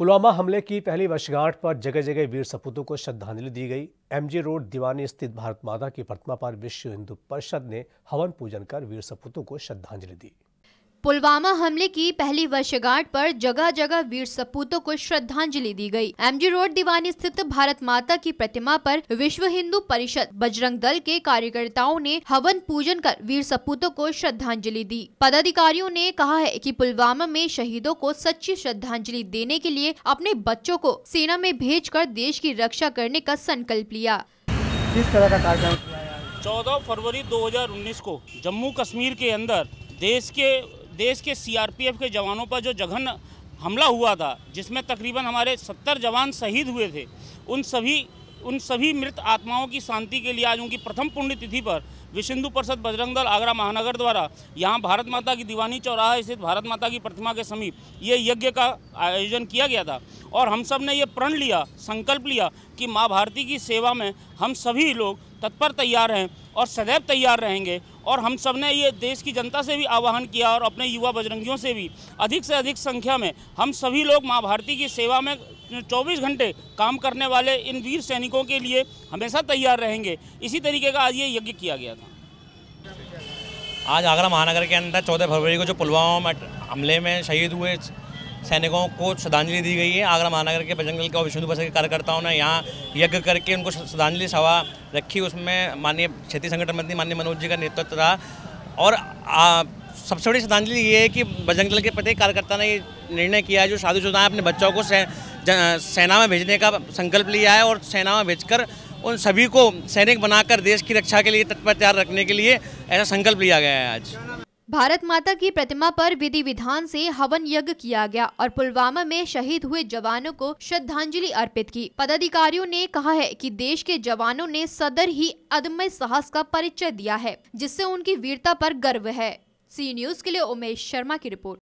पुलवामा हमले की पहली वर्षगांठ पर जगह जगह वीर सपूतों को श्रद्धांजलि दी गई एमजी रोड दीवानी स्थित भारत माता की प्रतिमा पर विश्व हिंदू परिषद ने हवन पूजन कर वीर सपूतों को श्रद्धांजलि दी पुलवामा हमले की पहली वर्षगांठ पर जगह जगह वीर सपूतों को श्रद्धांजलि दी गई। एमजी रोड दीवानी स्थित भारत माता की प्रतिमा पर विश्व हिंदू परिषद बजरंग दल के कार्यकर्ताओं ने हवन पूजन कर वीर सपूतों को श्रद्धांजलि दी पदाधिकारियों ने कहा है कि पुलवामा में शहीदों को सच्ची श्रद्धांजलि देने के लिए अपने बच्चों को सेना में भेज देश की रक्षा करने का संकल्प लिया किस तरह का कार्यक्रम 14 फरवरी 2019 को जम्मू कश्मीर के अंदर देश के देश के सीआरपीएफ के जवानों पर जो जघन हमला हुआ था जिसमें तकरीबन हमारे सत्तर जवान शहीद हुए थे उन सभी उन सभी मृत आत्माओं की शांति के लिए आज उनकी प्रथम पुण्यतिथि पर विश्व परिषद बजरंग दल आगरा महानगर द्वारा यहाँ भारत माता की दीवानी चौराहा स्थित भारत माता की प्रतिमा के समीप ये यज्ञ का आयोजन किया गया था और हम सब ने ये प्रण लिया संकल्प लिया कि माँ भारती की सेवा में हम सभी लोग तत्पर तैयार हैं और सदैव तैयार रहेंगे और हम सब ने ये देश की जनता से भी आह्वान किया और अपने युवा बजरंगियों से भी अधिक से अधिक संख्या में हम सभी लोग माँ भारती की सेवा में 24 घंटे काम करने वाले इन वीर सैनिकों के लिए हमेशा तैयार रहेंगे इसी तरीके का आज ये यज्ञ किया गया था आज आगरा महानगर के अंदर चौदह फरवरी को जो पुलवामा हमले में शहीद हुए सैनिकों को श्रद्धांजलि दी गई है आगरा महानगर के बजरंग दल के और विष्णु बसर के कार्यकर्ताओं ने यहाँ यज्ञ करके उनको श्रद्धांजलि सभा रखी उसमें माननीय क्षेत्रीय संगठन मंत्री माननीय मनोज जी का नेतृत्व रहा और सबसे बड़ी श्रद्धांजलि ये है कि बजरंग दल के प्रत्येक कार्यकर्ता ने निर्णय किया है जो साधु सुधाएँ अपने बच्चों को सेना में भेजने का संकल्प लिया है और सेना में भेजकर उन सभी को सैनिक बनाकर देश की रक्षा के लिए तत्पर तैयार रखने के लिए ऐसा संकल्प लिया गया है आज भारत माता की प्रतिमा पर विधि विधान से हवन यज्ञ किया गया और पुलवामा में शहीद हुए जवानों को श्रद्धांजलि अर्पित की पदाधिकारियों ने कहा है कि देश के जवानों ने सदर ही अदम्य साहस का परिचय दिया है जिससे उनकी वीरता पर गर्व है सी न्यूज के लिए उमेश शर्मा की रिपोर्ट